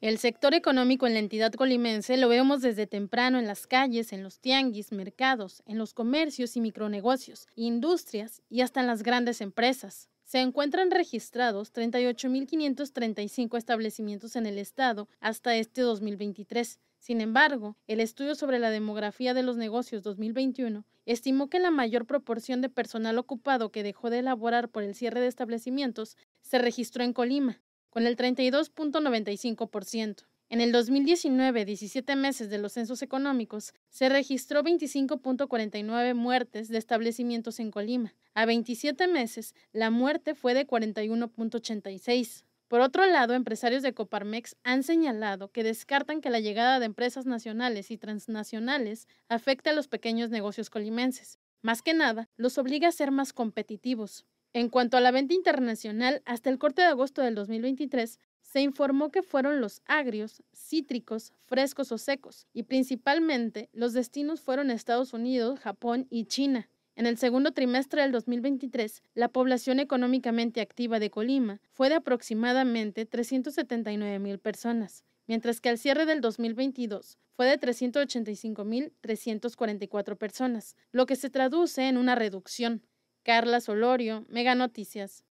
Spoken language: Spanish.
El sector económico en la entidad colimense lo vemos desde temprano en las calles, en los tianguis, mercados, en los comercios y micronegocios, industrias y hasta en las grandes empresas. Se encuentran registrados 38.535 establecimientos en el estado hasta este 2023. Sin embargo, el estudio sobre la demografía de los negocios 2021 estimó que la mayor proporción de personal ocupado que dejó de elaborar por el cierre de establecimientos se registró en Colima, con el 32.95%. En el 2019, 17 meses de los censos económicos, se registró 25.49 muertes de establecimientos en Colima. A 27 meses, la muerte fue de 41.86. Por otro lado, empresarios de Coparmex han señalado que descartan que la llegada de empresas nacionales y transnacionales afecte a los pequeños negocios colimenses. Más que nada, los obliga a ser más competitivos, en cuanto a la venta internacional, hasta el corte de agosto del 2023, se informó que fueron los agrios, cítricos, frescos o secos, y principalmente los destinos fueron Estados Unidos, Japón y China. En el segundo trimestre del 2023, la población económicamente activa de Colima fue de aproximadamente 379.000 personas, mientras que al cierre del 2022 fue de 385.344 personas, lo que se traduce en una reducción Carla Solorio, Mega Noticias.